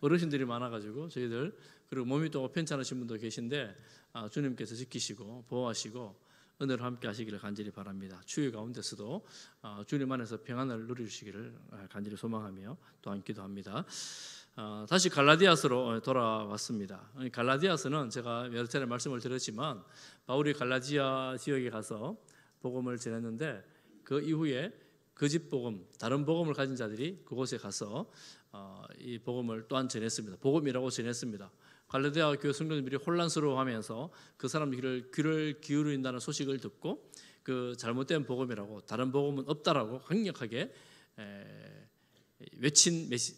어르신들이 많아가지고 저희들 그리고 몸이 또괜찮으신 분도 계신데 아, 주님께서 지키시고 보호하시고 은혜로 함께 하시기를 간절히 바랍니다. 추위 가운데서도 아, 주님 안에서 평안을 누리시기를 아, 간절히 소망하며 또한 기도합니다. 아, 다시 갈라디아스로 어, 돌아왔습니다. 갈라디아스는 제가 여러 차례 말씀을 드렸지만 바울이 갈라디아 지역에 가서 복음을 전했는데 그 이후에 그집 복음, 다른 복음을 가진 자들이 그곳에 가서 어, 이 복음을 또한 전했습니다. 복음이라고 전했습니다. 갈라디아 교회 성도들이 혼란스러워하면서 그 사람들이 귀를 기울인다는 소식을 듣고 그 잘못된 복음이라고 다른 복음은 없다라고 강력하게 외친 메시,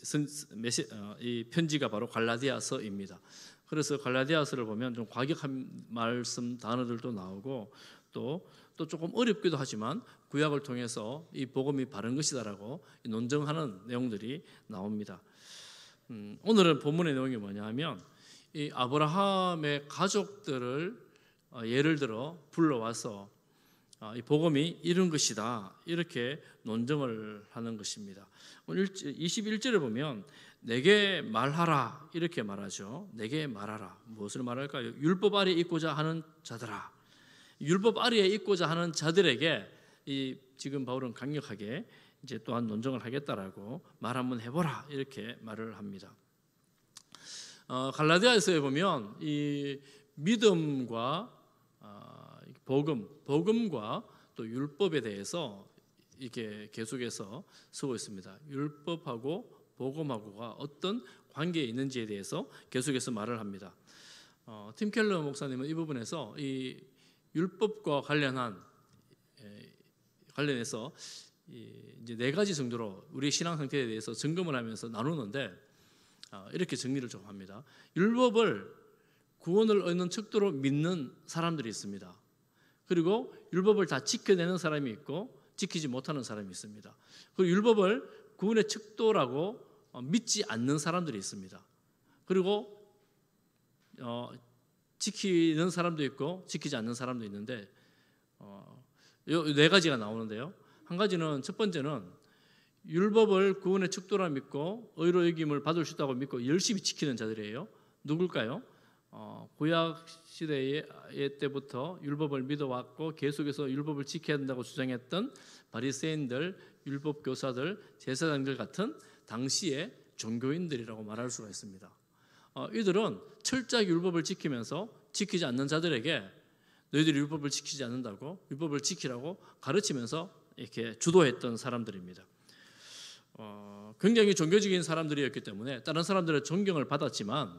메시, 어, 이 편지가 바로 갈라디아서입니다. 그래서 갈라디아서를 보면 좀 과격한 말씀 단어들도 나오고 또 또 조금 어렵기도 하지만 구약을 통해서 이 복음이 바른 것이다라고 논증하는 내용들이 나옵니다. 음, 오늘은 본문의 내용이 뭐냐하면 이 아브라함의 가족들을 어, 예를 들어 불러와서 아, 이 복음이 이런 것이다 이렇게 논증을 하는 것입니다. 오늘 21절에 보면 내게 말하라 이렇게 말하죠. 내게 말하라 무엇을 말할까요? 율법 아래 있고자 하는 자들아, 율법 아래에 있고자 하는 자들에게 이 지금 바울은 강력하게 이제 또한 논정을 하겠다라고 말 한번 해보라 이렇게 말을 합니다. 어, 갈라디아에서 보면 이 믿음과 어, 복음, 복음과 또 율법에 대해서 이게 계속해서 쓰고 있습니다. 율법하고 복음하고가 어떤 관계에 있는지에 대해서 계속해서 말을 합니다. 어, 팀 켈러 목사님은 이 부분에서 이 율법과 관련한 관련해서 이제 네 가지 정도로 우리 신앙 상태에 대해서 점검을 하면서 나누는데 아, 이렇게 정리를 좀 합니다. 율법을 구원을 얻는 척도로 믿는 사람들이 있습니다. 그리고 율법을 다 지켜내는 사람이 있고 지키지 못하는 사람이 있습니다. 그리고 율법을 구원의 척도라고 어, 믿지 않는 사람들이 있습니다. 그리고 어, 지키는 사람도 있고 지키지 않는 사람도 있는데 어, 네 가지가 나오는데요. 한 가지는 첫 번째는 율법을 구원의 축도라 믿고 의로 여김을 받을 수 있다고 믿고 열심히 지키는 자들이에요. 누굴까요? 어, 구약 시대의 때부터 율법을 믿어왔고 계속해서 율법을 지켜야 된다고 주장했던 바리새인들, 율법 교사들, 제사장들 같은 당시의 종교인들이라고 말할 수가 있습니다. 어, 이들은 철저하게 율법을 지키면서 지키지 않는 자들에게 너희들이 율법을 지키지 않는다고 율법을 지키라고 가르치면서 이렇게 주도했던 사람들입니다. 어, 굉장히 종교적인 사람들이었기 때문에 다른 사람들의 존경을 받았지만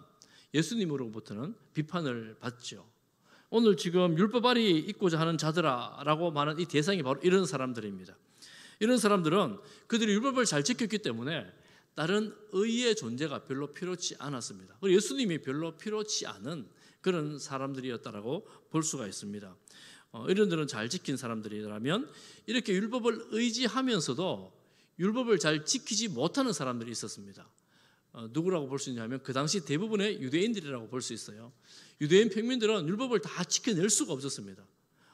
예수님으로부터는 비판을 받죠. 오늘 지금 율법 아리 입고자 하는 자들아라고 말하는 이 대상이 바로 이런 사람들입니다. 이런 사람들은 그들이 율법을 잘 지켰기 때문에 다른 의의 존재가 별로 필요치 않았습니다. 예수님이 별로 필요치 않은 그런 사람들이었다라고 볼 수가 있습니다. 어, 이런 들은 잘 지킨 사람들이라면 이렇게 율법을 의지하면서도 율법을 잘 지키지 못하는 사람들이 있었습니다. 어, 누구라고 볼 수 있냐면 그 당시 대부분의 유대인들이라고 볼 수 있어요. 유대인 평민들은 율법을 다 지켜낼 수가 없었습니다.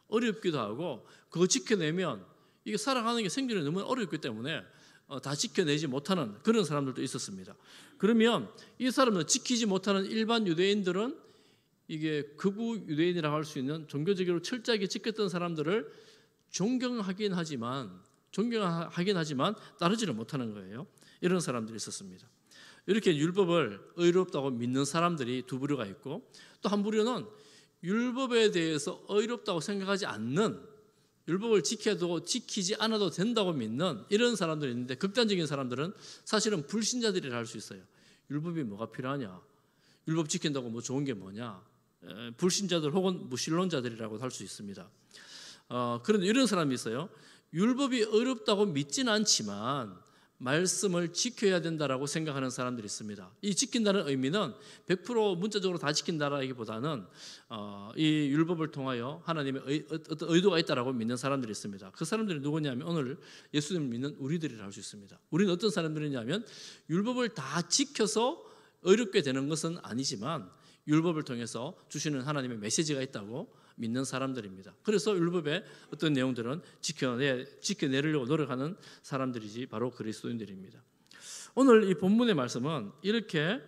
어렵기도 하고 그거 지켜내면 이게 살아가는 게 생존이 너무 어렵기 때문에 어, 다 지켜내지 못하는 그런 사람들도 있었습니다. 그러면 이 사람은 지키지 못하는 일반 유대인들은 이게 극우 유대인이라고 할 수 있는 종교적으로 철저하게 지켰던 사람들을 존경하긴 하지만 존경하긴 하지만 따르지를 못하는 거예요. 이런 사람들이 있었습니다. 이렇게 율법을 의롭다고 믿는 사람들이 두 부류가 있고 또 한 부류는 율법에 대해서 의롭다고 생각하지 않는 율법을 지켜도 지키지 않아도 된다고 믿는 이런 사람들이 있는데 극단적인 사람들은 사실은 불신자들이라 할 수 있어요. 율법이 뭐가 필요하냐? 율법 지킨다고 뭐 좋은 게 뭐냐? 불신자들 혹은 무신론자들이라고 할 수 있습니다. 어, 그런데 이런 사람이 있어요. 율법이 어렵다고 믿진 않지만 말씀을 지켜야 된다라고 생각하는 사람들이 있습니다. 이 지킨다는 의미는 100% 문자적으로 다 지킨다라기보다는 어, 이 율법을 통하여 하나님의 의, 어, 어떤 의도가 있다라고 믿는 사람들이 있습니다. 그 사람들이 누구냐면 오늘 예수님을 믿는 우리들이라 할수 있습니다. 우리는 어떤 사람들이냐면 율법을 다 지켜서 어렵게 되는 것은 아니지만 율법을 통해서 주시는 하나님의 메시지가 있다고 믿는 사람들입니다. 그래서 율법의 어떤 내용들은 지켜내 지켜내려고 노력하는 사람들이지 바로 그리스도인들입니다. 오늘 이 본문의 말씀은 이렇게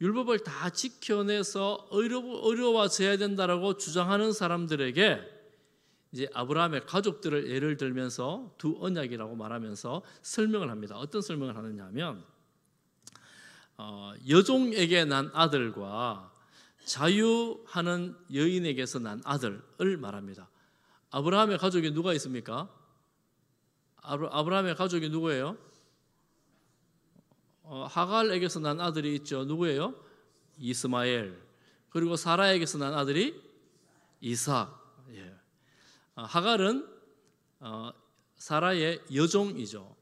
율법을 다 지켜내서 의료와져야 된다라고 주장하는 사람들에게 이제 아브라함의 가족들을 예를 들면서 두 언약이라고 말하면서 설명을 합니다. 어떤 설명을 하느냐면 어, 여종에게 난 아들과 자유하는 여인에게서 난 아들을 말합니다. 아브라함의 가족이 누가 있습니까? 아브라함의 가족이 누구예요? 어, 하갈에게서 난 아들이 있죠. 누구예요? 이스마엘. 그리고 사라에게서 난 아들이 이삭. 예. 아, 하갈은 어, 사라의 여종이죠.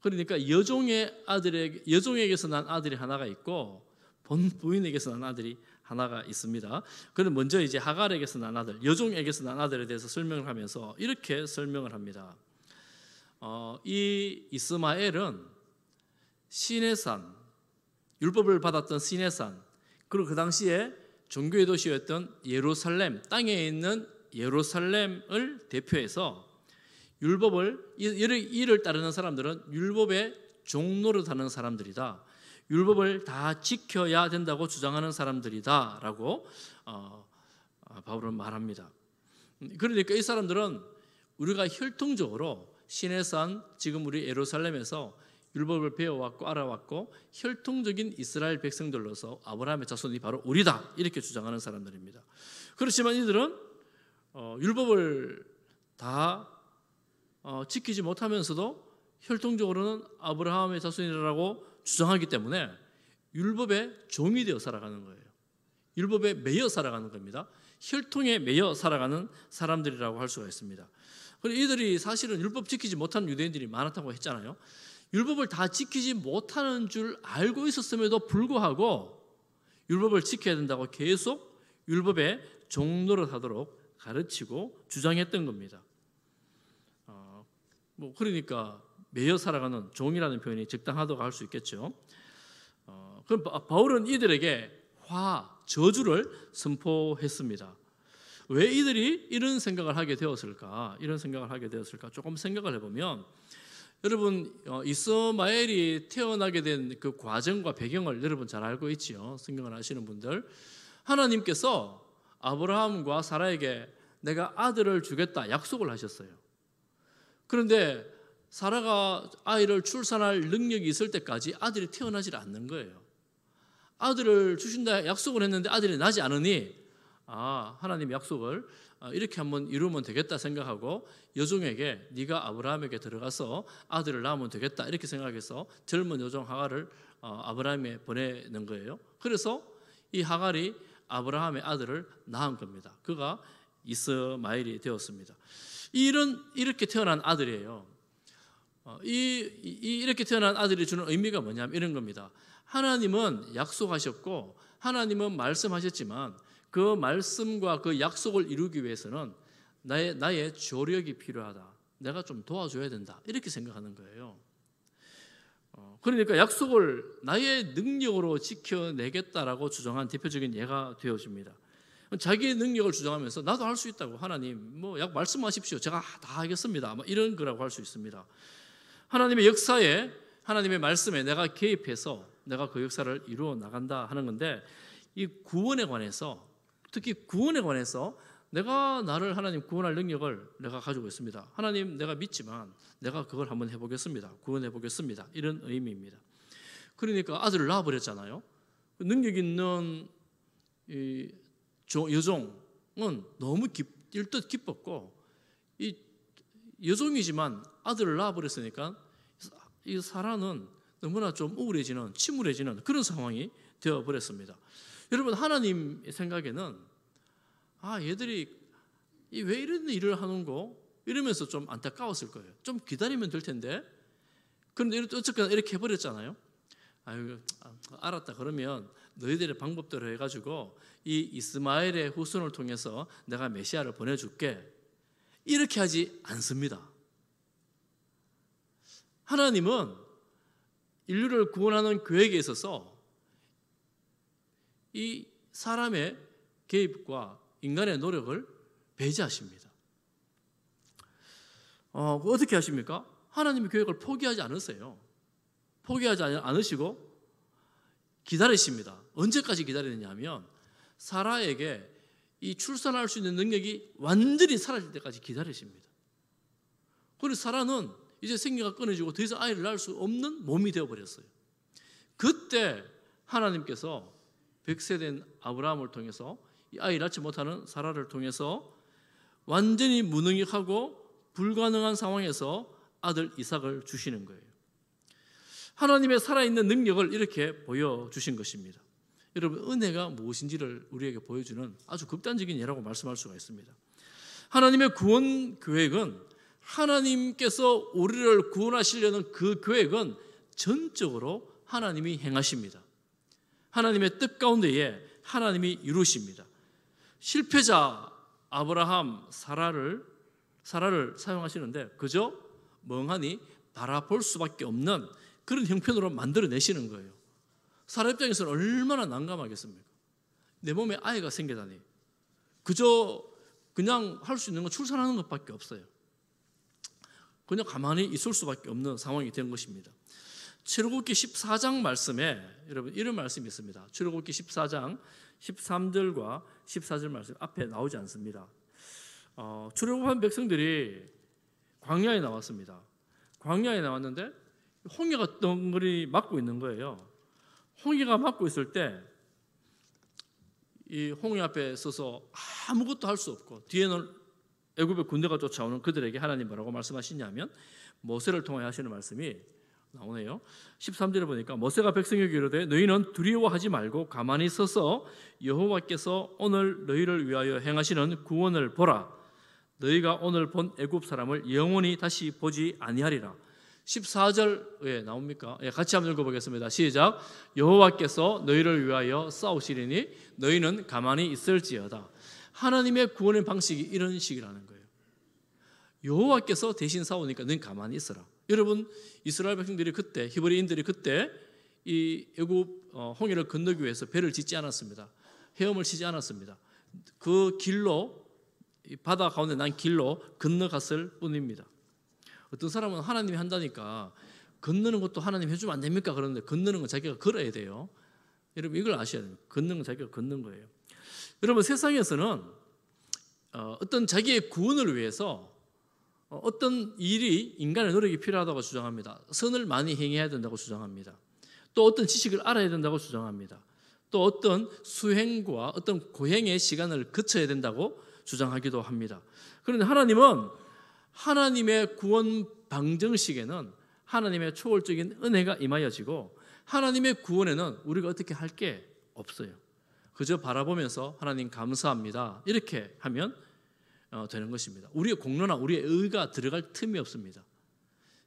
그러니까 여종의 아들에 여종에게서 난 아들이 하나가 있고 본 부인에게서 난 아들이 하나가 있습니다. 그럼 먼저 이제 하갈에게서 난 아들, 여종에게서 난 아들에 대해서 설명을 하면서 이렇게 설명을 합니다. 어, 이 이스마엘은 시내산 율법을 받았던 시내산 그리고 그 당시에 종교의 도시였던 예루살렘 땅에 있는 예루살렘을 대표해서 율법을 이를, 따르는 사람들은 율법의 종로를 다는 사람들이다. 율법을 다 지켜야 된다고 주장하는 사람들이다라고 어, 어, 바울은 말합니다. 그러니까 이 그 사람들은 우리가 혈통적으로 시내산 지금 우리 예루살렘에서 율법을 배워왔고 알아왔고 혈통적인 이스라엘 백성들로서 아브라함의 자손이 바로 우리다 이렇게 주장하는 사람들입니다. 그렇지만 이들은 어, 율법을 다 어, 지키지 못하면서도 혈통적으로는 아브라함의 자손이라고 주장하기 때문에 율법의 종이 되어 살아가는 거예요. 율법에 매여 살아가는 겁니다. 혈통에 매여 살아가는 사람들이라고 할 수가 있습니다. 그리고 이들이 사실은 율법 지키지 못하는 유대인들이 많았다고 했잖아요. 율법을 다 지키지 못하는 줄 알고 있었음에도 불구하고 율법을 지켜야 된다고 계속 율법의 종로를 하도록 가르치고 주장했던 겁니다. 어, 뭐 그러니까 매여 살아가는 종이라는 표현이 적당하다고 할 수 있겠죠. 어, 그럼 바울은 이들에게 화, 저주를 선포했습니다. 왜 이들이 이런 생각을 하게 되었을까? 이런 생각을 하게 되었을까? 조금 생각을 해보면 여러분 어, 이스마엘이 태어나게 된 그 과정과 배경을 여러분 잘 알고 있지요. 성경을 아시는 분들 하나님께서 아브라함과 사라에게 내가 아들을 주겠다 약속을 하셨어요. 그런데 사라가 아이를 출산할 능력이 있을 때까지 아들이 태어나질 않는 거예요. 아들을 주신다 약속을 했는데 아들이 나지 않으니 아 하나님 약속을 어, 이렇게 한번 이루면 되겠다 생각하고 여종에게 네가 아브라함에게 들어가서 아들을 낳으면 되겠다 이렇게 생각해서 젊은 여종 하갈을 어, 아브라함에 보내는 거예요. 그래서 이 하갈이 아브라함의 아들을 낳은 겁니다. 그가 이스마엘이 되었습니다. 이런 이렇게 태어난 아들이에요. 어, 이, 이 이렇게 태어난 아들이 주는 의미가 뭐냐면 이런 겁니다. 하나님은 약속하셨고 하나님은 말씀하셨지만 그 말씀과 그 약속을 이루기 위해서는 나의 나의 조력이 필요하다. 내가 좀 도와줘야 된다. 이렇게 생각하는 거예요. 어, 그러니까 약속을 나의 능력으로 지켜내겠다라고 주장한 대표적인 예가 되어집니다. 자기의 능력을 주장하면서 나도 할 수 있다고 하나님 뭐약 말씀하십시오. 제가 다 하겠습니다. 뭐 이런 거라고 할 수 있습니다. 하나님의 역사에 하나님의 말씀에 내가 개입해서 내가 그 역사를 이루어 나간다 하는 건데 이 구원에 관해서 특히 구원에 관해서 내가 나를 하나님 구원할 능력을 내가 가지고 있습니다. 하나님 내가 믿지만 내가 그걸 한번 해보겠습니다. 구원해 보겠습니다. 이런 의미입니다. 그러니까 아들을 낳아버렸잖아요. 능력 있는 이 여종은 너무 기, 일듯 기뻤고 이 여종이지만 아들을 낳아버렸으니까 이 사라는 너무나 좀 우울해지는 침울해지는 그런 상황이 되어버렸습니다. 여러분 하나님 생각에는 아 얘들이 왜 이런 일을 하는고 이러면서 좀 안타까웠을 거예요. 좀 기다리면 될 텐데 그런데 어쨌거 이렇게 해버렸잖아요. 아유 알았다 그러면 너희들의 방법대로 해가지고 이 이스마엘의 후손을 통해서 내가 메시아를 보내줄게 이렇게 하지 않습니다. 하나님은 인류를 구원하는 계획에 있어서 이 사람의 개입과 인간의 노력을 배제하십니다. 어, 어떻게 하십니까? 하나님의 계획을 포기하지 않으세요. 포기하지 않으시고 기다리십니다. 언제까지 기다리느냐 하면 사라에게 이 출산할 수 있는 능력이 완전히 사라질 때까지 기다리십니다. 그리고 사라는 이제 생기가 끊어지고 더 이상 아이를 낳을 수 없는 몸이 되어버렸어요. 그때 하나님께서 백세된 아브라함을 통해서 이 아이 낳지 못하는 사라를 통해서 완전히 무능력하고 불가능한 상황에서 아들 이삭을 주시는 거예요. 하나님의 살아있는 능력을 이렇게 보여주신 것입니다. 여러분 은혜가 무엇인지를 우리에게 보여주는 아주 극단적인 예라고 말씀할 수가 있습니다. 하나님의 구원 계획은 하나님께서 우리를 구원하시려는 그 계획은 전적으로 하나님이 행하십니다. 하나님의 뜻 가운데에 하나님이 이루십니다. 실패자 아브라함 사라를 사라를 사용하시는데 그저 멍하니 바라볼 수밖에 없는 그런 형편으로 만들어내시는 거예요. 사람 입장에서는 얼마나 난감하겠습니까? 내 몸에 아이가 생겨다니 그저 그냥 할 수 있는 건 출산하는 것밖에 없어요. 그냥 가만히 있을 수밖에 없는 상황이 된 것입니다. 출애굽기 14장 말씀에 여러분 이런 말씀이 있습니다. 출애굽기 14장 13절과 14절 말씀 앞에 나오지 않습니다. 어, 출애굽한 백성들이 광야에 나왔습니다. 광야에 나왔는데 홍해가 덩그리 막고 있는 거예요. 홍해가 막고 있을 때 이 홍해 앞에 서서 아무것도 할 수 없고 뒤에는 애굽의 군대가 쫓아오는 그들에게 하나님 뭐라고 말씀하시냐면 모세를 통해 하시는 말씀이 나오네요. 13절에 보니까 모세가 백성에게 이르되 너희는 두려워하지 말고 가만히 서서 여호와께서 오늘 너희를 위하여 행하시는 구원을 보라. 너희가 오늘 본 애굽 사람을 영원히 다시 보지 아니하리라. 14절에 예, 나옵니까? 예, 같이 한번 읽어보겠습니다. 시작. 여호와께서 너희를 위하여 싸우시리니 너희는 가만히 있을지어다. 하나님의 구원의 방식이 이런 식이라는 거예요. 여호와께서 대신 싸우니까 넌 가만히 있어라. 여러분 이스라엘 백성들이 그때 히브리인들이 그때 이 애굽 어, 홍해를 건너기 위해서 배를 짓지 않았습니다. 헤엄을 치지 않았습니다. 그 길로 바다 가운데 난 길로 건너갔을 뿐입니다. 어떤 사람은 하나님이 한다니까 건너는 것도 하나님 해주면 안 됩니까? 그런데 건너는 건 자기가 걸어야 돼요. 여러분 이걸 아셔야 됩니다. 걷는 건 자기가 걷는 거예요. 여러분 세상에서는 어, 어떤 자기의 구원을 위해서 어, 어떤 일이 인간의 노력이 필요하다고 주장합니다. 선을 많이 행해야 된다고 주장합니다. 또 어떤 지식을 알아야 된다고 주장합니다. 또 어떤 수행과 어떤 고행의 시간을 거쳐야 된다고 주장하기도 합니다. 그런데 하나님은 하나님의 구원 방정식에는 하나님의 초월적인 은혜가 임하여지고 하나님의 구원에는 우리가 어떻게 할 게 없어요. 그저 바라보면서 하나님 감사합니다. 이렇게 하면 어, 되는 것입니다. 우리의 공로나 우리의 의가 들어갈 틈이 없습니다.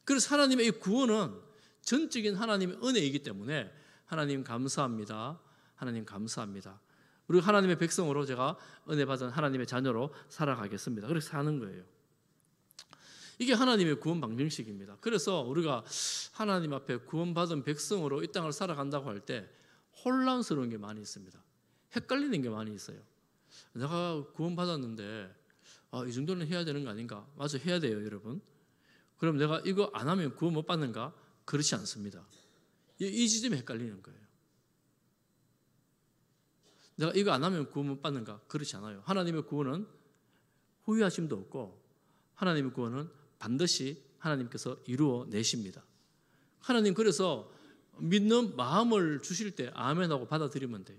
그래서 하나님의 구원은 전적인 하나님의 은혜이기 때문에 하나님 감사합니다. 하나님 감사합니다. 우리 하나님의 백성으로 제가 은혜 받은 하나님의 자녀로 살아가겠습니다. 그렇게 사는 거예요. 이게 하나님의 구원 방정식입니다. 그래서 우리가 하나님 앞에 구원받은 백성으로 이 땅을 살아간다고 할 때 혼란스러운 게 많이 있습니다. 헷갈리는 게 많이 있어요. 내가 구원받았는데 아, 이 정도는 해야 되는 거 아닌가? 맞아 해야 돼요, 여러분. 그럼 내가 이거 안 하면 구원 못 받는가? 그렇지 않습니다. 이, 이지점이 헷갈리는 거예요. 내가 이거 안 하면 구원 못 받는가? 그렇지 않아요. 하나님의 구원은 후회하심도 없고 하나님의 구원은 반드시 하나님께서 이루어 내십니다. 하나님 그래서 믿는 마음을 주실 때 아멘하고 받아들이면 돼요.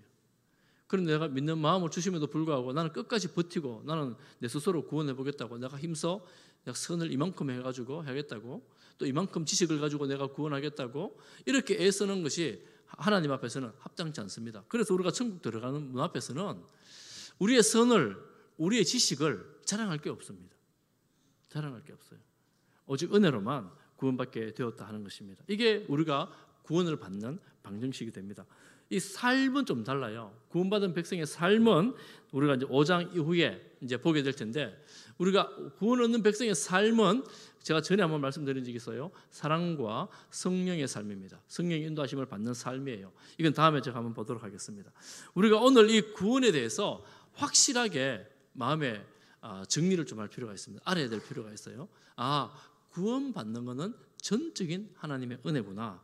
그런데 내가 믿는 마음을 주심에도 불구하고 나는 끝까지 버티고 나는 내 스스로 구원해 보겠다고 내가 힘써 내가 선을 이만큼 해가지고 해겠다고또 이만큼 지식을 가지고 내가 구원하겠다고 이렇게 애쓰는 것이 하나님 앞에서는 합당치 않습니다. 그래서 우리가 천국 들어가는 문 앞에서는 우리의 선을 우리의 지식을 자랑할 게 없습니다. 자랑할 게 없어요. 오직 은혜로만 구원받게 되었다 하는 것입니다. 이게 우리가 구원을 받는 방정식이 됩니다. 이 삶은 좀 달라요. 구원받은 백성의 삶은 우리가 이제 5장 이후에 이제 보게 될 텐데 우리가 구원 얻는 백성의 삶은 제가 전에 한번 말씀드린 적이 있어요. 사랑과 성령의 삶입니다. 성령 인도하심을 받는 삶이에요. 이건 다음에 제가 한번 보도록 하겠습니다. 우리가 오늘 이 구원에 대해서 확실하게 마음에 아, 정리를 좀 할 필요가 있습니다. 알아야 될 필요가 있어요. 아, 구원받는 것은 전적인 하나님의 은혜구나.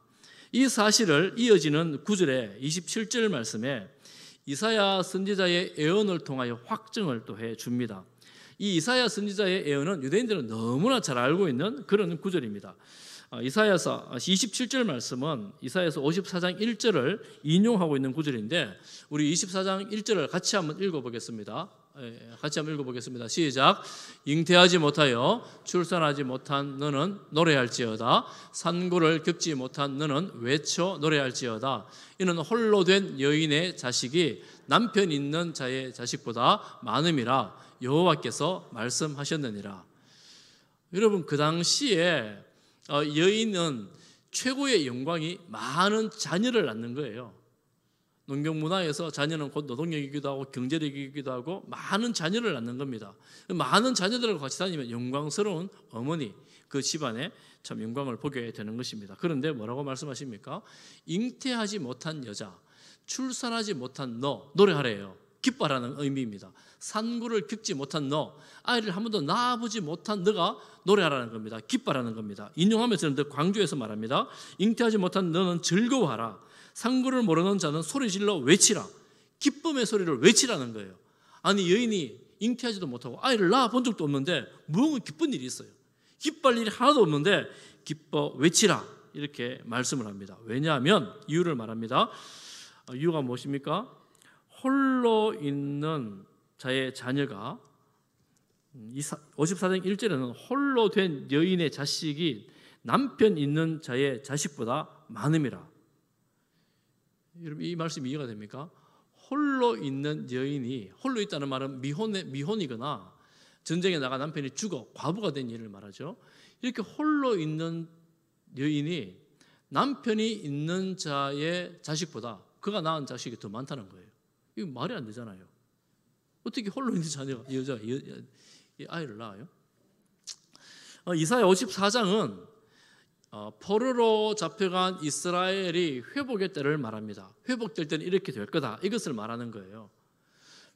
이 사실을 이어지는 9절에 27절 말씀에 이사야 선지자의 예언을 통하여 확증을 또 해 줍니다. 이 이사야 선지자의 예언은 유대인들은 너무나 잘 알고 있는 그런 구절입니다. 아, 이사야서 27절 말씀은 이사야서 54장 1절을 인용하고 있는 구절인데 우리 24장 1절을 같이 한번 읽어 보겠습니다. 예, 예. 같이 한번 읽어보겠습니다. 시작. 잉태하지 못하여 출산하지 못한 너는 노래할지어다. 산구를 겪지 못한 너는 외쳐 노래할지어다. 이는 홀로 된 여인의 자식이 남편 있는 자의 자식보다 많음이라 여호와께서 말씀하셨느니라. 여러분 그 당시에 어, 여인은 최고의 영광이 많은 자녀를 낳는 거예요. 농경 문화에서 자녀는 곧 노동력이기도 하고 경제력이기도 하고 많은 자녀를 낳는 겁니다. 많은 자녀들을 같이 다니면 영광스러운 어머니 그 집안에 참 영광을 보게 되는 것입니다. 그런데 뭐라고 말씀하십니까? 잉태하지 못한 여자, 출산하지 못한 너 노래하래요. 기뻐라는 의미입니다. 산구를 겪지 못한 너, 아이를 한 번도 낳아보지 못한 너가 노래하라는 겁니다. 기뻐라는 겁니다. 인용하면서는 광주에서 말합니다. 잉태하지 못한 너는 즐거워하라. 상구를 모르는 자는 소리질러 외치라. 기쁨의 소리를 외치라는 거예요. 아니 여인이 잉태하지도 못하고 아이를 낳아 본 적도 없는데 무언의 기쁜 일이 있어요. 기뻐할 일이 하나도 없는데 기뻐 외치라 이렇게 말씀을 합니다. 왜냐하면 이유를 말합니다. 아, 이유가 무엇입니까? 홀로 있는 자의 자녀가 54장 음, 1절에는 홀로 된 여인의 자식이 남편 있는 자의 자식보다 많음이라. 여러분 이 말씀 이해가 됩니까? 홀로 있는 여인이 홀로 있다는 말은 미혼 미혼이거나 전쟁에 나가 남편이 죽어 과부가 된 일을 말하죠. 이렇게 홀로 있는 여인이 남편이 있는 자의 자식보다 그가 낳은 자식이 더 많다는 거예요. 이거 말이 안 되잖아요. 어떻게 홀로 있는 자녀가 여자 이 아이를 낳아요? 어, 이사야 54장은 어, 포로로 잡혀간 이스라엘이 회복의 때를 말합니다. 회복될 때는 이렇게 될 거다. 이것을 말하는 거예요.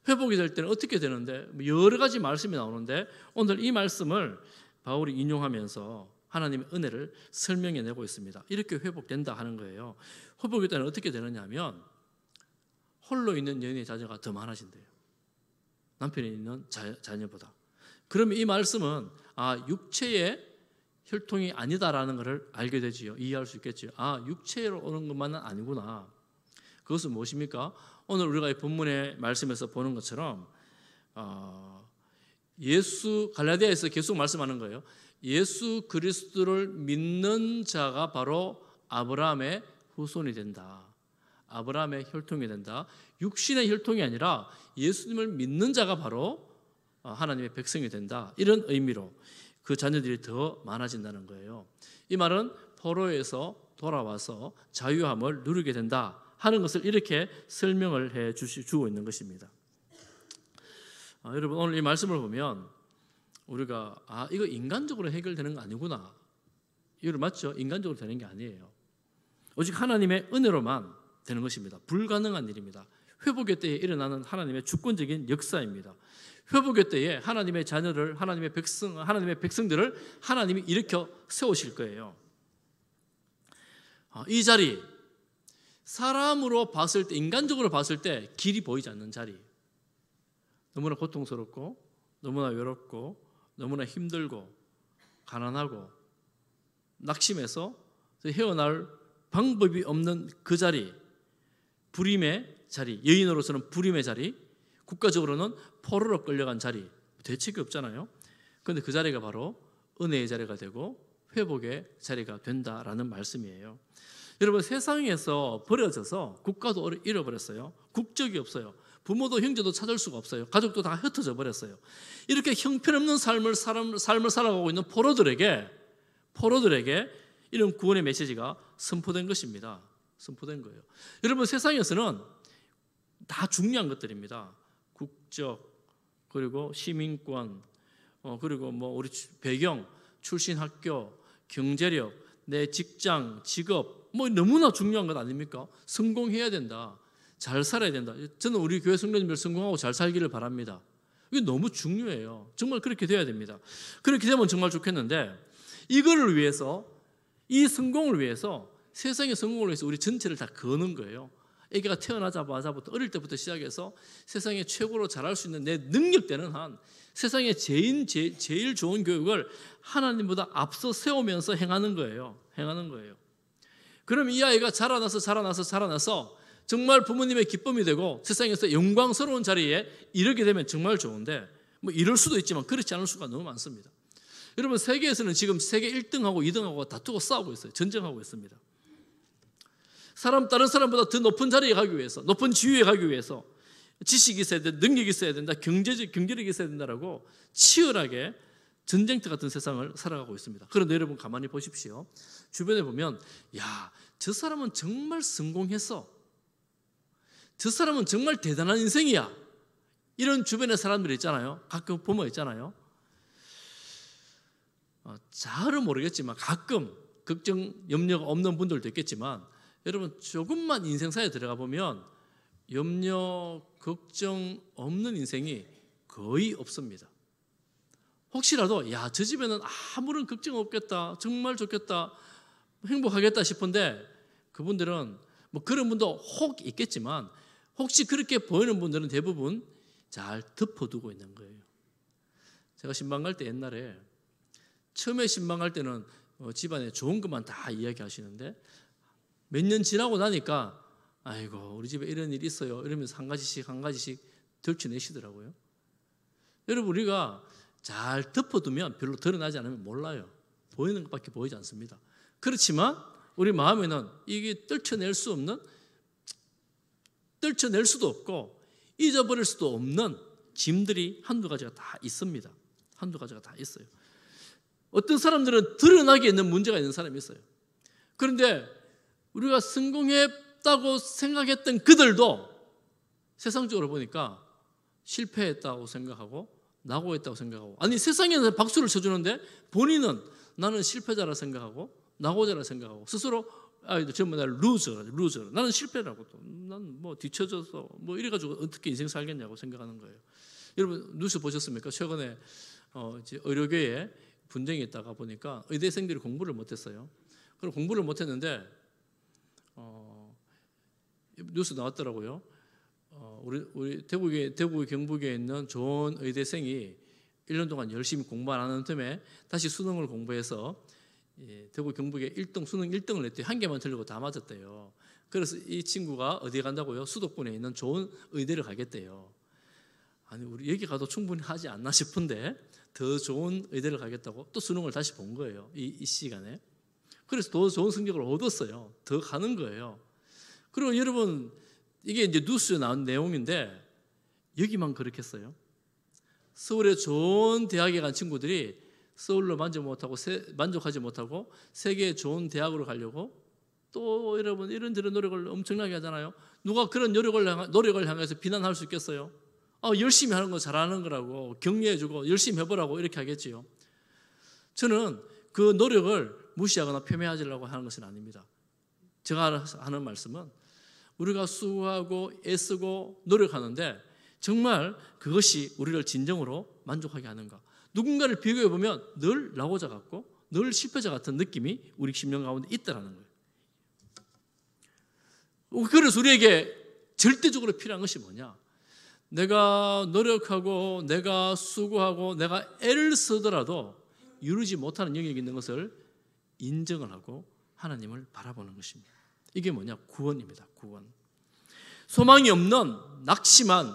회복이 될 때는 어떻게 되는데 뭐 여러 가지 말씀이 나오는데 오늘 이 말씀을 바울이 인용하면서 하나님의 은혜를 설명해 내고 있습니다. 이렇게 회복된다 하는 거예요. 회복이 때는 어떻게 되느냐면 홀로 있는 연인의 자녀가 더 많아진대요. 남편이 있는 자, 자녀보다. 그러면 이 말씀은 아 육체의 혈통이 아니다라는 것을 알게 되지요. 이해할 수 있겠지요. 아, 육체로 오는 것만은 아니구나. 그것은 무엇입니까? 오늘 우리가 이 본문의 말씀에서 보는 것처럼 어, 예수 갈라디아에서 계속 말씀하는 거예요. 예수 그리스도를 믿는 자가 바로 아브라함의 후손이 된다. 아브라함의 혈통이 된다. 육신의 혈통이 아니라 예수님을 믿는 자가 바로 어, 하나님의 백성이 된다. 이런 의미로 그 자녀들이 더 많아진다는 거예요. 이 말은 포로에서 돌아와서 자유함을 누리게 된다 하는 것을 이렇게 설명을 해 주고 있는 것입니다. 아, 여러분 오늘 이 말씀을 보면 우리가 아 이거 인간적으로 해결되는 거 아니구나 이거 맞죠? 인간적으로 되는 게 아니에요. 오직 하나님의 은혜로만 되는 것입니다. 불가능한 일입니다. 회복의 때에 일어나는 하나님의 주권적인 역사입니다. 회복의 때에 하나님의 자녀를 하나님의 백성 하나님의 백성들을 하나님이 일으켜 세우실 거예요. 아, 이 자리 사람으로 봤을 때 인간적으로 봤을 때 길이 보이지 않는 자리. 너무나 고통스럽고 너무나 외롭고 너무나 힘들고 가난하고 낙심해서 헤어날 방법이 없는 그 자리. 불임의 자리. 여인으로서는 불임의 자리. 국가적으로는 포로로 끌려간 자리 대책이 없잖아요. 그런데 그 자리가 바로 은혜의 자리가 되고 회복의 자리가 된다라는 말씀이에요. 여러분 세상에서 버려져서 국가도 잃어버렸어요. 국적이 없어요. 부모도 형제도 찾을 수가 없어요. 가족도 다 흩어져 버렸어요. 이렇게 형편없는 삶을 사람, 삶을 살아가고 있는 포로들에게 포로들에게 이런 구원의 메시지가 선포된 것입니다. 선포된 거예요. 여러분 세상에서는 다 중요한 것들입니다. 국적 그리고 시민권 어, 그리고 뭐 우리 배경 출신 학교 경제력 내 직장 직업 뭐 너무나 중요한 것 아닙니까? 성공해야 된다. 잘 살아야 된다. 저는 우리 교회 성도님들 성공하고 잘 살기를 바랍니다. 이게 너무 중요해요. 정말 그렇게 돼야 됩니다. 그렇게 되면 정말 좋겠는데 이거를 위해서 이 성공을 위해서 세상의 성공을 위해서 우리 전체를 다 거는 거예요. 애기가 태어나자마자부터 어릴 때부터 시작해서 세상에 최고로 잘할 수 있는 내 능력되는 한 세상에 제일, 제일 좋은 교육을 하나님보다 앞서 세우면서 행하는 거예요. 행하는 거예요. 그럼 이 아이가 자라나서 자라나서 자라나서 정말 부모님의 기쁨이 되고 세상에서 영광스러운 자리에 이르게 되면 정말 좋은데 뭐 이럴 수도 있지만 그렇지 않을 수가 너무 많습니다. 여러분 세계에서는 지금 세계 1등하고 2등하고 다투고 싸우고 있어요. 전쟁하고 있습니다. 사람 다른 사람보다 더 높은 자리에 가기 위해서, 높은 지위에 가기 위해서 지식이 있어야 된다, 능력이 있어야 된다, 경제적 경제력이 있어야 된다라고 치열하게 전쟁터 같은 세상을 살아가고 있습니다. 그런데 여러분 가만히 보십시오. 주변에 보면 야, 저 사람은 정말 성공했어. 저 사람은 정말 대단한 인생이야. 이런 주변의 사람들 있잖아요. 가끔 보면 있잖아요. 잘은 어, 모르겠지만 가끔 걱정 염려가 없는 분들도 있겠지만 여러분 조금만 인생사에 들어가 보면 염려, 걱정 없는 인생이 거의 없습니다. 혹시라도 야, 저 집에는 아무런 걱정 없겠다. 정말 좋겠다. 행복하겠다 싶은데 그분들은 뭐 그런 분도 혹 있겠지만 혹시 그렇게 보이는 분들은 대부분 잘 덮어두고 있는 거예요. 제가 신방 갈때 옛날에 처음에 신방 갈 때는 어, 집안에 좋은 것만 다 이야기하시는데 몇년 지나고 나니까 아이고 우리 집에 이런 일이 있어요 이러면서 한 가지씩 한 가지씩 들쳐내시더라고요 여러분 우리가 잘 덮어두면 별로 드러나지 않으면 몰라요. 보이는 것밖에 보이지 않습니다. 그렇지만 우리 마음에는 이게 떨쳐낼 수 없는 떨쳐낼 수도 없고 잊어버릴 수도 없는 짐들이 한두 가지가 다 있습니다. 한두 가지가 다 있어요. 어떤 사람들은 드러나게 있는 문제가 있는 사람이 있어요. 그런데 우리가 성공했다고 생각했던 그들도 세상적으로 보니까 실패했다고 생각하고 낙오했다고 생각하고 아니 세상에는 박수를 쳐주는데 본인은 나는 실패자라 생각하고 낙오자라 생각하고 스스로 아, 이 전부 날 루저, 루저. 나는 실패라고 또. 난 뭐 뒤쳐져서 뭐, 뭐 이래 가지고 어떻게 인생 살겠냐고 생각하는 거예요. 여러분 뉴스 보셨습니까? 최근에 어, 이제 의료계에 분쟁이 있다가 보니까 의대생들이 공부를 못했어요. 그럼 공부를 못했는데 뉴스 나왔더라고요. 어, 우리 우리 대구에 대구 경북에 있는 좋은 의대생이 1년 동안 열심히 공부 안 하는 틈에 다시 수능을 공부해서 대구 예, 경북에 1등 수능 1등을 냈대 한 개만 틀리고 다 맞았대요. 그래서 이 친구가 어디 간다고요? 수도권에 있는 좋은 의대를 가겠대요. 아니 우리 여기 가도 충분히 하지 않나 싶은데 더 좋은 의대를 가겠다고 또 수능을 다시 본 거예요. 이, 이 시간에. 그래서 더 좋은 성적을 얻었어요. 더 가는 거예요. 그리고 여러분 이게 이제 뉴스에 나온 내용인데 여기만 그렇겠어요? 서울의 좋은 대학에 간 친구들이 서울로 만족 못하고 만족하지 못하고 세계 좋은 대학으로 가려고 또 여러분 이런 저런 노력을 엄청나게 하잖아요. 누가 그런 노력을 노력을 향해서 비난할 수 있겠어요? 아, 열심히 하는 거 잘하는 거라고 격려해주고 열심히 해보라고 이렇게 하겠지요. 저는 그 노력을 무시하거나 폄훼하지려고 하는 것은 아닙니다. 제가 하는 말씀은 우리가 수고하고 애쓰고 노력하는데 정말 그것이 우리를 진정으로 만족하게 하는가? 누군가를 비교해 보면 늘 나고자 같고 늘 실패자 같은 느낌이 우리 심령 가운데 있다라는 거예요. 그래서 우리에게 절대적으로 필요한 것이 뭐냐? 내가 노력하고 내가 수고하고 내가 애를 쓰더라도 이루지 못하는 영역이 있는 것을 인정을 하고 하나님을 바라보는 것입니다. 이게 뭐냐? 구원입니다. 구원. 소망이 없는 낙심한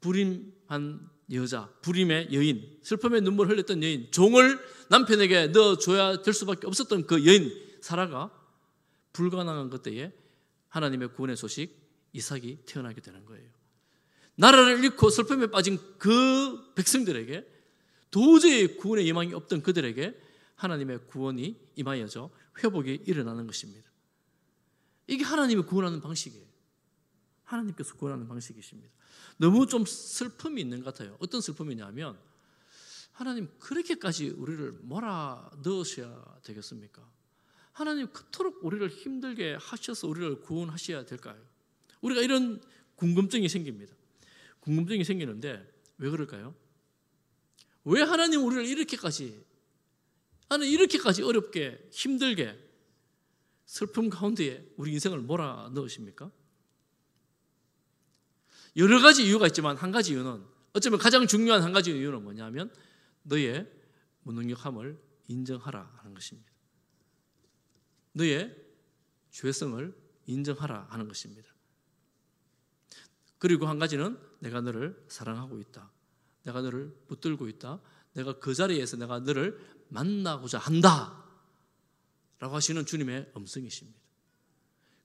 불임한 여자, 불임의 여인, 슬픔에 눈물 흘렸던 여인, 종을 남편에게 넣어줘야 될 수밖에 없었던 그 여인 사라가 불가능한 것 때에 하나님의 구원의 소식 이삭이 태어나게 되는 거예요. 나라를 잃고 슬픔에 빠진 그 백성들에게 도저히 구원의 희망이 없던 그들에게 하나님의 구원이 임하여져 회복이 일어나는 것입니다. 이게 하나님의 구원하는 방식이에요. 하나님께서 구원하는 방식이십니다. 너무 좀 슬픔이 있는 것 같아요. 어떤 슬픔이냐면 하나님 그렇게까지 우리를 몰아 넣으셔야 되겠습니까? 하나님 그토록 우리를 힘들게 하셔서 우리를 구원하셔야 될까요? 우리가 이런 궁금증이 생깁니다. 궁금증이 생기는데 왜 그럴까요? 왜 하나님 우리를 이렇게까지 나는 이렇게까지 어렵게 힘들게 슬픔 가운데에 우리 인생을 몰아 넣으십니까? 여러 가지 이유가 있지만 한 가지 이유는 어쩌면 가장 중요한 한 가지 이유는 뭐냐면 너의 무능력함을 인정하라 하는 것입니다. 너의 죄성을 인정하라 하는 것입니다. 그리고 한 가지는 내가 너를 사랑하고 있다. 내가 너를 붙들고 있다. 내가 그 자리에서 내가 너를 만나고자 한다. 라고 하시는 주님의 음성이십니다.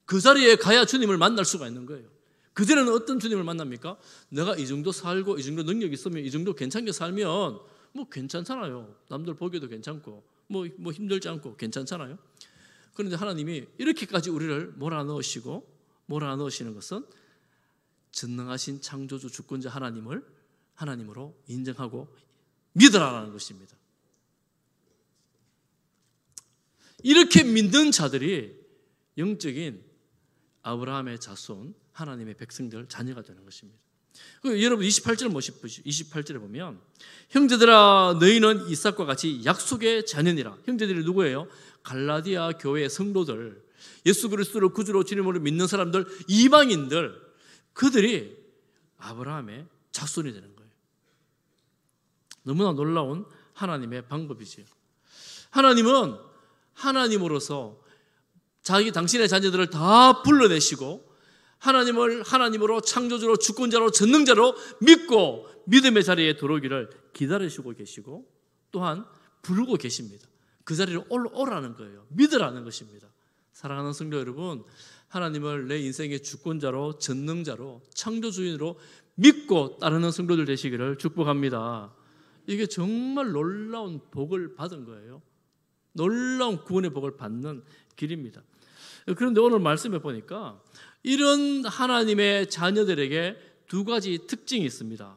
그 자리에 가야 주님을 만날 수가 있는 거예요. 그들은 어떤 주님을 만납니까? 내가 이 정도 살고 이 정도 능력 있으면 이 정도 괜찮게 살면 뭐 괜찮잖아요. 남들 보기도 괜찮고 뭐, 뭐 힘들지 않고 괜찮잖아요. 그런데 하나님이 이렇게까지 우리를 몰아넣으시고 몰아넣으시는 것은 전능하신 창조주 주권자 하나님을 하나님으로 인정하고 믿으라라는 것입니다. 이렇게 믿는 자들이 영적인 아브라함의 자손, 하나님의 백성들 자녀가 되는 것입니다. 여러분 28절 보십시오. 28절에 보면 형제들아 너희는 이삭과 같이 약속의 자녀니라. 형제들이 누구예요? 갈라디아 교회 성도들, 예수 그리스도를 구주로 주님으로 믿는 사람들, 이방인들 그들이 아브라함의 자손이 되는 거예요. 너무나 놀라운 하나님의 방법이지요. 하나님은 하나님으로서 자기 당신의 자녀들을 다 불러내시고 하나님을 하나님으로 창조주로 주권자로 전능자로 믿고 믿음의 자리에 들어오기를 기다리시고 계시고 또한 부르고 계십니다. 그 자리를 올라오라는 거예요. 믿으라는 것입니다. 사랑하는 성도 여러분, 하나님을 내 인생의 주권자로 전능자로 창조주인으로 믿고 따르는 성도들 되시기를 축복합니다. 이게 정말 놀라운 복을 받은 거예요. 놀라운 구원의 복을 받는 길입니다. 그런데 오늘 말씀해 보니까 이런 하나님의 자녀들에게 두 가지 특징이 있습니다.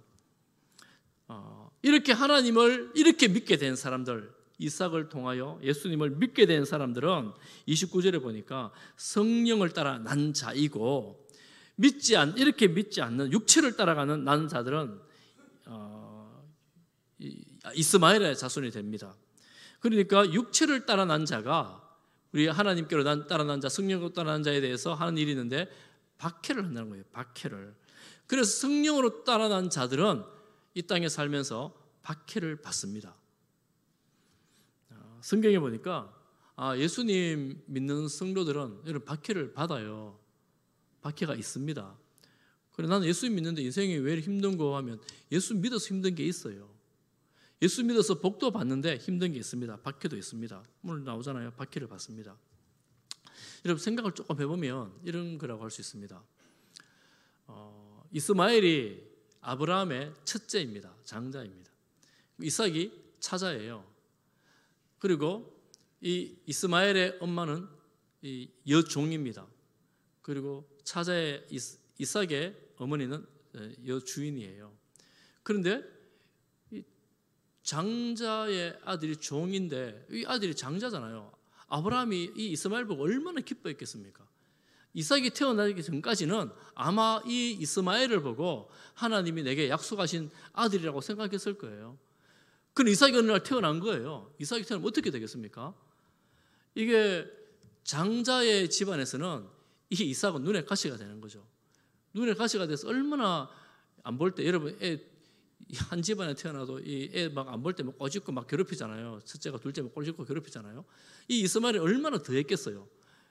어, 이렇게 하나님을 이렇게 믿게 된 사람들, 이삭을 통하여 예수님을 믿게 된 사람들은 29절에 보니까 성령을 따라 난 자이고 믿지 않 이렇게 믿지 않는 육체를 따라가는 난 자들은 어, 아, 이스마엘의 자손이 됩니다. 그러니까 육체를 따라 난 자가 우리 하나님께로 난, 따라 난 자, 성령으로 따라 난 자에 대해서 하는 일이 있는데 박해를 한다는 거예요. 박해를. 그래서 성령으로 따라 난 자들은 이 땅에 살면서 박해를 받습니다. 아, 성경에 보니까 아, 예수님 믿는 성도들은 이런 박해를 받아요. 박해가 있습니다. 그래 나는 예수 믿는데 인생이 왜 힘든 거 하면 예수 믿어서 힘든 게 있어요. 예수 믿어서 복도 받는데 힘든 게 있습니다. 박해도 있습니다. 오늘 나오잖아요. 박해를 받습니다. 여러분 생각을 조금 해보면 이런 거라고 할 수 있습니다. 어, 이스마엘이 아브라함의 첫째입니다. 장자입니다. 이삭이 차자예요. 그리고 이 이스마엘의 엄마는 이 여종입니다. 그리고 차자의 이삭의 어머니는 여주인이에요. 그런데 장자의 아들이 종인데 이 아들이 장자잖아요. 아브라함이 이 이스마엘 보고 얼마나 기뻐했겠습니까? 이삭이 태어나기 전까지는 아마 이 이스마엘을 보고 하나님이 내게 약속하신 아들이라고 생각했을 거예요. 근 이삭이 어느 날 태어난 거예요. 이삭이 태어나면 어떻게 되겠습니까? 이게 장자의 집안에서는 이 이삭은 눈에 가시가 되는 거죠. 눈에 가시가 돼서 얼마나 안 볼 때 여러분 애한 집안에 태어나도 이 애 막 안 볼 때 막 꼬집고 막 괴롭히잖아요. 첫째가 둘째 막 꼬집고 괴롭히잖아요. 이 이스마엘이 얼마나 더했겠어요.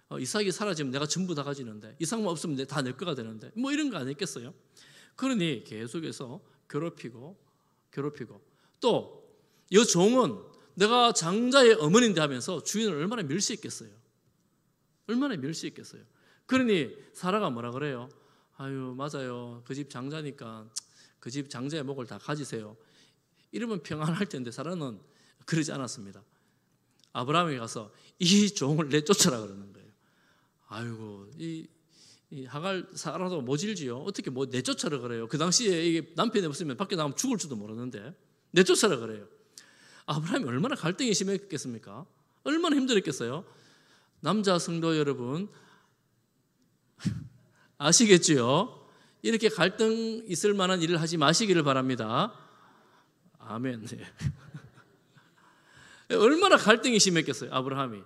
어, 이삭이 사라지면 내가 전부 다 가지는데 이삭만 없으면 다 내 거가 되는데 뭐 이런 거 아니겠어요? 그러니 계속해서 괴롭히고 괴롭히고 또 여종은 내가 장자의 어머니인데 하면서 주인을 얼마나 멸시했겠어요. 얼마나 멸시했겠어요. 그러니 사라가 뭐라 그래요? 아유 맞아요. 그 집 장자니까 그집 장자의 목을 다 가지세요. 이러면 평안할 텐데 사라는 그러지 않았습니다. 아브라함이 가서 이 종을 내쫓아라 그러는 거예요. 아이고 이, 이 하갈 사라도 모질지요. 어떻게 뭐 내쫓아라 그래요. 그 당시에 이게 남편이 없으면 밖에 나가면 죽을지도 모르는데 내쫓아라 그래요. 아브라함이 얼마나 갈등이 심했겠습니까? 얼마나 힘들었겠어요? 남자 성도 여러분 아시겠지요? 이렇게 갈등 있을 만한 일을 하지 마시기를 바랍니다. 아멘. 네. 얼마나 갈등이 심했겠어요, 아브라함이.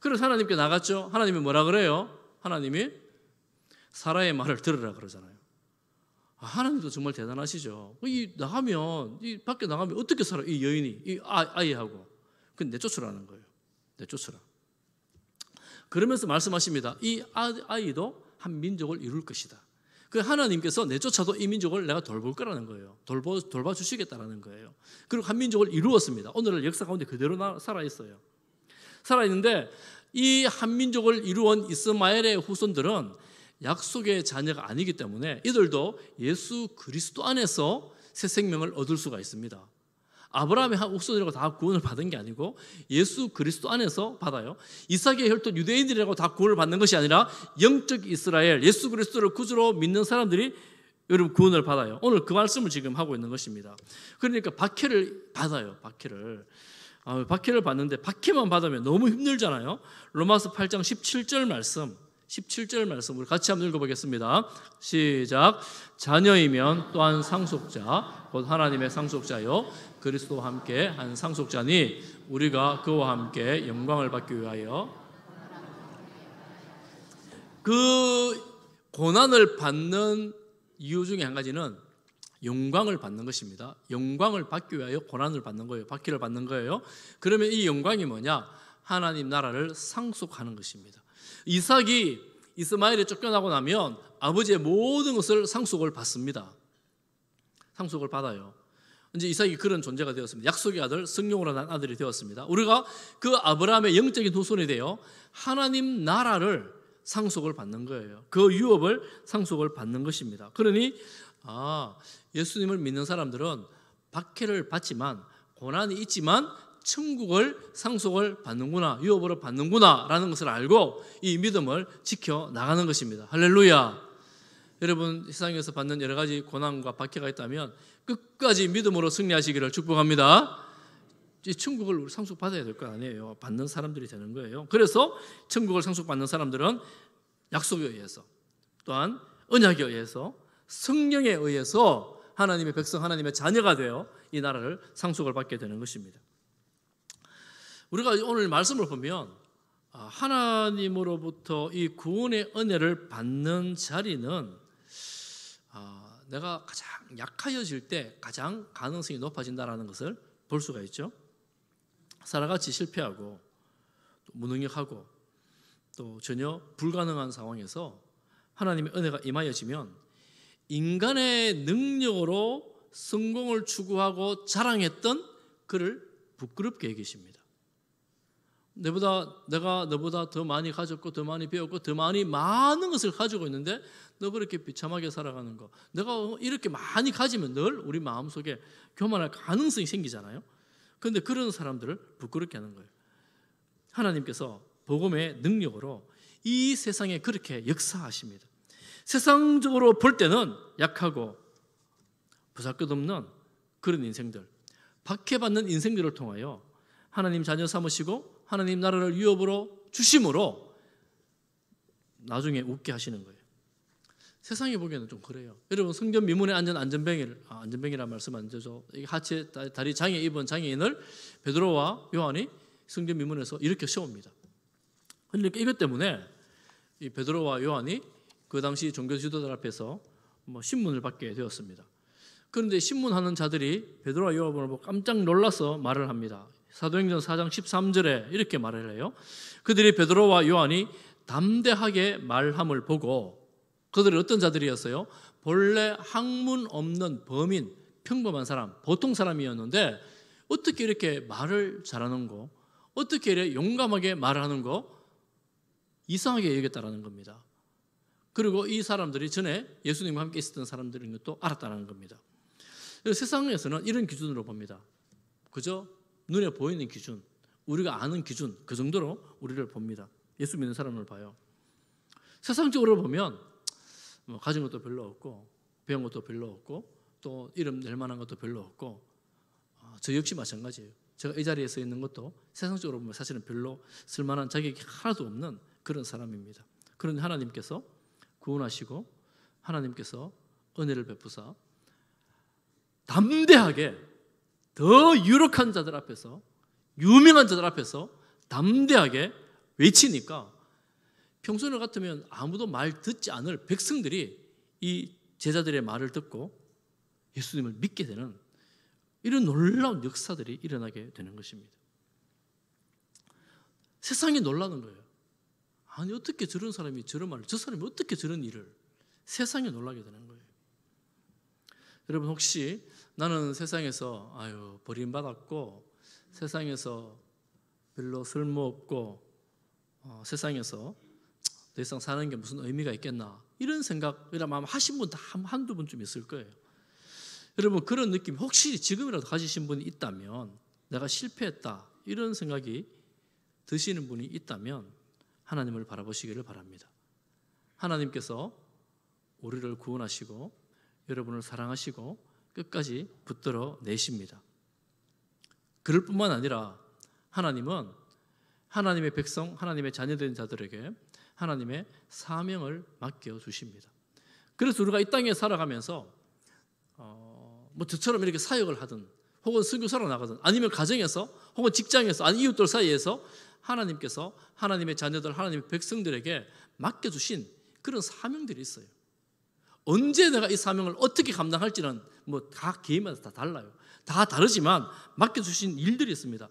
그래서 하나님께 나갔죠. 하나님이 뭐라 그래요? 하나님이 사라의 말을 들으라 그러잖아요. 아, 하나님도 정말 대단하시죠. 이 나가면 이 밖에 나가면 어떻게 살아? 이 여인이 이 아, 이하고 근 내쫓으라는 거예요. 내쫓으라. 그러면서 말씀하십니다. 이 아, 아이도 한 민족을 이룰 것이다. 그 하나님께서 내쫓아도 이 민족을 내가 돌볼 거라는 거예요. 돌보, 돌봐 주시겠다라는 거예요. 그리고 한 민족을 이루었습니다. 오늘날 역사 가운데 그대로 살아 있어요. 살아 있는데 이한 민족을 이루온 어 이스마엘의 후손들은 약속의 자녀가 아니기 때문에 이들도 예수 그리스도 안에서 새 생명을 얻을 수가 있습니다. 아브라함의 옥순이라고 다 구원을 받은 게 아니고 예수 그리스도 안에서 받아요. 이삭의 혈통 유대인들이라고 다 구원을 받는 것이 아니라 영적 이스라엘 예수 그리스도를 구주로 믿는 사람들이 여러분 구원을 받아요. 오늘 그 말씀을 지금 하고 있는 것입니다. 그러니까 박해를 받아요. 박해를. 아, 박해를 받는데 박해만 받으면 너무 힘들잖아요. 로마서 8장 17절 말씀. 17절 말씀 우리 같이 한번 읽어보겠습니다. 시작. 자녀이면 또한 상속자 곧 하나님의 상속자요 그리스도와 함께 한 상속자니 우리가 그와 함께 영광을 받기 위하여 그 고난을 받는 이유 중에 한 가지는 영광을 받는 것입니다. 영광을 받기 위하여 고난을 받는 거예요. 받기를 받는 거예요. 그러면 이 영광이 뭐냐? 하나님 나라를 상속하는 것입니다. 이삭이 이스마엘에 쫓겨나고 나면 아버지의 모든 것을 상속을 받습니다. 상속을 받아요. 이제 이삭이 그런 존재가 되었습니다. 약속의 아들, 성령으로 난 아들이 되었습니다. 우리가 그 아브라함의 영적인 후손이 되어 하나님 나라를 상속을 받는 거예요. 그 유업을 상속을 받는 것입니다. 그러니 아, 예수님을 믿는 사람들은 박해를 받지만 고난이 있지만 천국을 상속을 받는구나, 유업으로 받는구나라는 것을 알고 이 믿음을 지켜 나가는 것입니다. 할렐루야. 여러분 세상에서 받는 여러 가지 고난과 박해가 있다면 끝까지 믿음으로 승리하시기를 축복합니다. 이 천국을 상속 받아야 될 거 아니에요. 받는 사람들이 되는 거예요. 그래서 천국을 상속받는 사람들은 약속에 의해서 또한 언약에 의해서 성령에 의해서 하나님의 백성, 하나님의 자녀가 되어 이 나라를 상속을 받게 되는 것입니다. 우리가 오늘 말씀을 보면 아, 하나님으로부터 이 구원의 은혜를 받는 자리는 아, 내가 가장 약하여질 때 가장 가능성이 높아진다라는 것을 볼 수가 있죠. 사라같이 실패하고 무능력하고 또 전혀 불가능한 상황에서 하나님의 은혜가 임하여지면 인간의 능력으로 성공을 추구하고 자랑했던 그를 부끄럽게 여기십니다. 내보다 내가 너보다 더 많이 가졌고 더 많이 배웠고 더 많이 많은 것을 가지고 있는데 너 그렇게 비참하게 살아가는 거. 내가 이렇게 많이 가지면 늘 우리 마음속에 교만할 가능성이 생기잖아요. 그런데 그런 사람들을 부끄럽게 하는 거예요. 하나님께서 복음의 능력으로 이 세상에 그렇게 역사하십니다. 세상적으로 볼 때는 약하고 부사끝 없는 그런 인생들, 박해받는 인생들을 통하여 하나님 자녀 삼으시고 하나님 나라를 위협으로 주심으로 나중에 웃게 하시는 거예요. 세상에 보기에는 좀 그래요. 여러분 성전 미문에 앉은 안전뱅이를 아, 안전뱅이란 말씀 안 되죠. 하체 다리 장애 입은 장애인을 베드로와 요한이 성전 미문에서 이렇게 세웁니다. 그러니까 이것 때문에 이 베드로와 요한이 그 당시 종교 지도자 앞에서 뭐 신문을 받게 되었습니다. 그런데 신문하는 자들이 베드로와 요한을 보고 깜짝 놀라서 말을 합니다. 사도행전 4장 13절에 이렇게 말을 해요. 그들이 베드로와 요한이 담대하게 말함을 보고 그들은 어떤 자들이었어요? 본래 학문 없는 범인, 평범한 사람, 보통 사람이었는데 어떻게 이렇게 말을 잘하는 거? 어떻게 이렇게 용감하게 말 하는 거? 이상하게 여겼다라는 겁니다. 그리고 이 사람들이 전에 예수님과 함께 있었던 사람들인 것도 알았다는 겁니다. 세상에서는 이런 기준으로 봅니다. 그죠? 눈에 보이는 기준, 우리가 아는 기준 그 정도로 우리를 봅니다. 예수 믿는 사람을 봐요. 세상적으로 보면 뭐 가진 것도 별로 없고 배운 것도 별로 없고 또 이름 낼 만한 것도 별로 없고 어, 저 역시 마찬가지예요. 제가 이 자리에 서 있는 것도 세상적으로 보면 사실은 별로 쓸만한 자격이 하나도 없는 그런 사람입니다. 그런 하나님께서 구원하시고 하나님께서 은혜를 베푸사 담대하게 더 유력한 자들 앞에서 유명한 자들 앞에서 담대하게 외치니까 평소에 같으면 아무도 말 듣지 않을 백성들이 이 제자들의 말을 듣고 예수님을 믿게 되는 이런 놀라운 역사들이 일어나게 되는 것입니다. 세상이 놀라는 거예요. 아니 어떻게 저런 사람이 저런 말을 저 사람이 어떻게 저런 일을 세상이 놀라게 되는 거예요. 여러분 혹시 나는 세상에서 아유 버림받았고 세상에서 별로 쓸모없고 어, 세상에서 더 이상 사는 게 무슨 의미가 있겠나 이런 생각이라 마음 하신 분다 한두 분쯤 있을 거예요. 여러분 그런 느낌 혹시 지금이라도 가지신 분이 있다면 내가 실패했다 이런 생각이 드시는 분이 있다면 하나님을 바라보시기를 바랍니다. 하나님께서 우리를 구원하시고 여러분을 사랑하시고 끝까지 붙들어 내십니다. 그럴 뿐만 아니라 하나님은 하나님의 백성, 하나님의 자녀된 자들에게 하나님의 사명을 맡겨 주십니다. 그래서 우리가 이 땅에 살아가면서 어, 뭐 저처럼 이렇게 사역을 하든 혹은 선교사로 나가든 아니면 가정에서 혹은 직장에서 아니 이웃들 사이에서 하나님께서 하나님의 자녀들 하나님의 백성들에게 맡겨 주신 그런 사명들이 있어요. 언제 내가 이 사명을 어떻게 감당할지는 뭐 각 개인마다 다 달라요. 다 다르지만 맡겨주신 일들이 있습니다.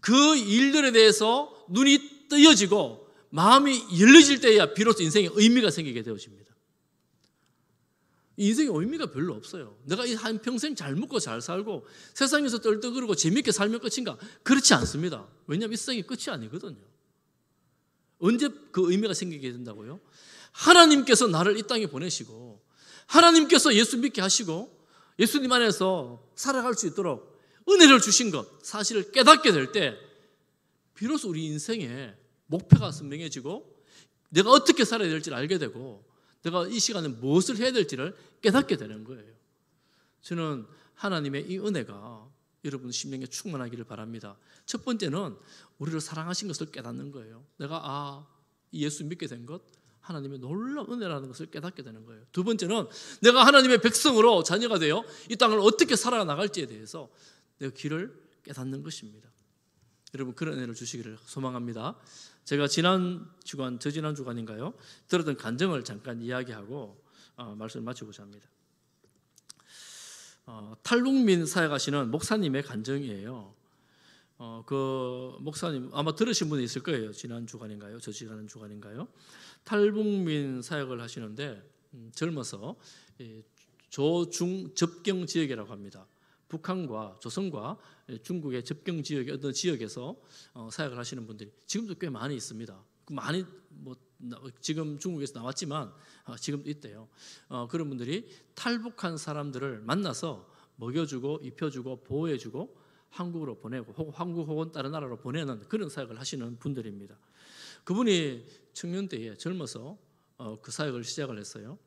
그 일들에 대해서 눈이 뜨여지고 마음이 열려질 때야 비로소 인생에 의미가 생기게 되어집니다. 인생에 의미가 별로 없어요. 내가 이 한 평생 잘 먹고 잘 살고 세상에서 떨떠거리고 재밌게 살면 끝인가? 그렇지 않습니다. 왜냐하면 이 세상이 끝이 아니거든요. 언제 그 의미가 생기게 된다고요? 하나님께서 나를 이 땅에 보내시고 하나님께서 예수 믿게 하시고 예수님 안에서 살아갈 수 있도록 은혜를 주신 것 사실을 깨닫게 될 때 비로소 우리 인생의 목표가 선명해지고 내가 어떻게 살아야 될지를 알게 되고 내가 이 시간에 무엇을 해야 될지를 깨닫게 되는 거예요. 저는 하나님의 이 은혜가 여러분 심령에 충만하기를 바랍니다. 첫 번째는 우리를 사랑하신 것을 깨닫는 거예요. 내가 아 예수 믿게 된 것, 하나님의 놀라운 은혜라는 것을 깨닫게 되는 거예요. 두 번째는 내가 하나님의 백성으로 자녀가 되어 이 땅을 어떻게 살아나갈지에 대해서 내 길을 깨닫는 것입니다. 여러분 그런 은혜를 주시기를 소망합니다. 제가 지난 주간, 저지난 주간인가요? 들었던 간증을 잠깐 이야기하고 어, 말씀을 마치고자 합니다. 어, 탈북민 사역하시는 목사님의 간증이에요. 어, 그 목사님 아마 들으신 분이 있을 거예요. 지난 주간인가요? 저지난 주간인가요? 탈북민 사역을 하시는데 음, 젊어서 예, 조중 접경 지역이라고 합니다. 북한과 조선과 예, 중국의 접경 지역 어떤 지역에서 어, 사역을 하시는 분들이 지금도 꽤 많이 있습니다. 그 많이 뭐 지금 중국에서 나왔지만 아, 지금도 있대요. 어, 그런 분들이 탈북한 사람들을 만나서 먹여주고 입혀주고 보호해주고 한국으로 보내고 혹은 한국 혹은 다른 나라로 보내는 그런 사역을 하시는 분들입니다. 그분이 청년 때에 젊어서 어, 그 사역을 시작을 했어요.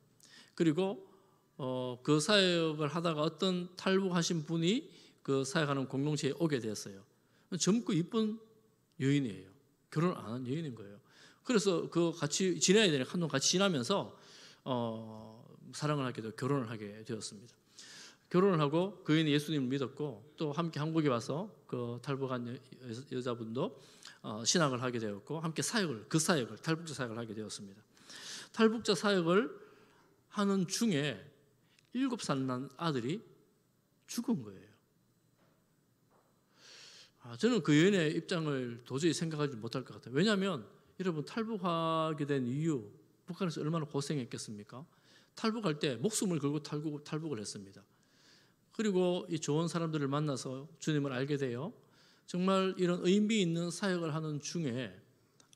그리고 어, 그 사역을 하다가 어떤 탈북하신 분이 그 사역하는 공동체에 오게 되었어요. 젊고 이쁜 여인이에요. 결혼 안한 여인인 거예요. 그래서 그 같이 지내야 되는 한동 같이 지나면서 어, 사랑을 하게 되고 결혼을 하게 되었습니다. 결혼을 하고 그인이 예수님을 믿었고 또 함께 한국에 와서 그 탈북한 여, 자분도 어, 신학을 하게 되었고 함께 사역을 그 사역을 탈북자 사역을 하게 되었습니다. 탈북자 사역을 하는 중에 일곱 살 난 아들이 죽은 거예요. 아, 저는 그 여인의 입장을 도저히 생각하지 못할 것 같아요. 왜냐하면 여러분 탈북하게 된 이유 북한에서 얼마나 고생했겠습니까? 탈북할 때 목숨을 걸고 탈북, 탈북을 했습니다. 그리고 이 좋은 사람들을 만나서 주님을 알게 돼요. 정말 이런 의미 있는 사역을 하는 중에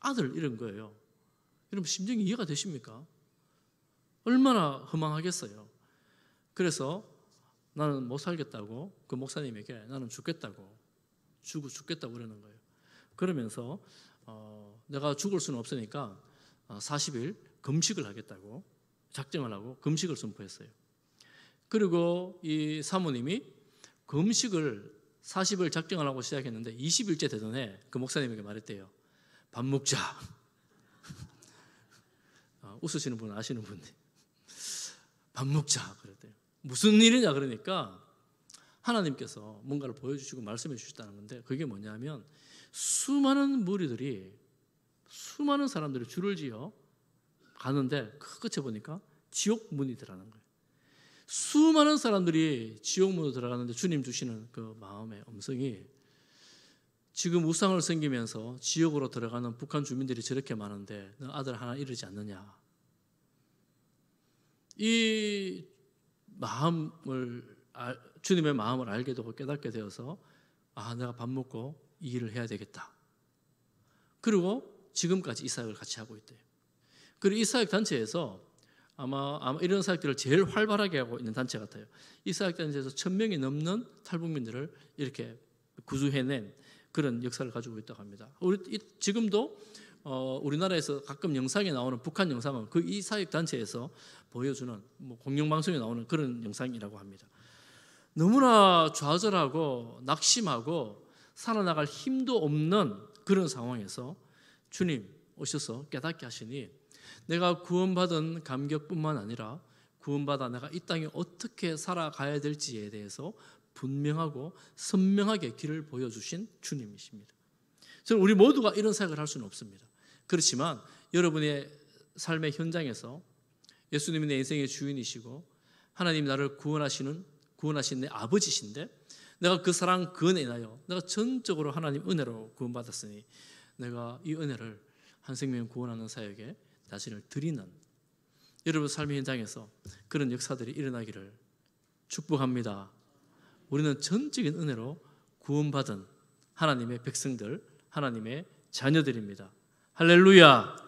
아들 이런 거예요. 여러분 심정이 이해가 되십니까? 얼마나 허망하겠어요. 그래서 나는 못 살겠다고 그 목사님에게 나는 죽겠다고 죽고 죽겠다고 그러는 거예요. 그러면서 어, 내가 죽을 수는 없으니까 40일 어, 금식을 하겠다고 작정을 하고 금식을 선포했어요. 그리고 이 사모님이 금식을 40을 작정을 하고 시작했는데 20일째 되던 해 그 목사님에게 말했대요. 밥 먹자. 어, 웃으시는 분 아시는 분데 밥 먹자 그랬대요. 무슨 일이냐 그러니까 하나님께서 뭔가를 보여주시고 말씀해 주셨다는 건데 그게 뭐냐면 수많은 무리들이 수많은 사람들이 줄을 지어 가는데 그 끝에 보니까 지옥 문이더라는 거예요. 수많은 사람들이 지옥문으로 들어가는데 주님 주시는 그 마음의 음성이 지금 우상을 생기면서 지옥으로 들어가는 북한 주민들이 저렇게 많은데 너 아들 하나 이러지 않느냐. 이 마음을 주님의 마음을 알게 되고 깨닫게 되어서 아 내가 밥 먹고 이 일을 해야 되겠다. 그리고 지금까지 이사역을 같이 하고 있대요. 그리고 이사역 단체에서 아마, 아마 이런 사역들을 제일 활발하게 하고 있는 단체 같아요. 이 사역단체에서 천 명이 넘는 탈북민들을 이렇게 구조해낸 그런 역사를 가지고 있다고 합니다. 우리 이, 지금도 어, 우리나라에서 가끔 영상에 나오는 북한 영상은 그 이 사역 단체에서 보여주는 뭐 공영 방송에 나오는 그런 영상이라고 합니다. 너무나 좌절하고 낙심하고 살아나갈 힘도 없는 그런 상황에서 주님 오셔서 깨닫게 하시니 내가 구원받은 감격뿐만 아니라 구원받아 내가 이 땅에 어떻게 살아가야 될지에 대해서 분명하고 선명하게 길을 보여주신 주님이십니다. 저는 우리 모두가 이런 생각을 할 수는 없습니다. 그렇지만 여러분의 삶의 현장에서 예수님이 내 인생의 주인이시고 하나님 나를 구원하시는 구원하신 내 아버지신데 내가 그 사랑 그은혜 인하 내가 전적으로 하나님 은혜로 구원받았으니 내가 이 은혜를 한 생명 구원하는 사역에 자신을 드리는 여러분 삶의 현장에서 그런 역사들이 일어나기를 축복합니다. 우리는 전적인 은혜로 구원받은 하나님의 백성들, 하나님의 자녀들입니다. 할렐루야!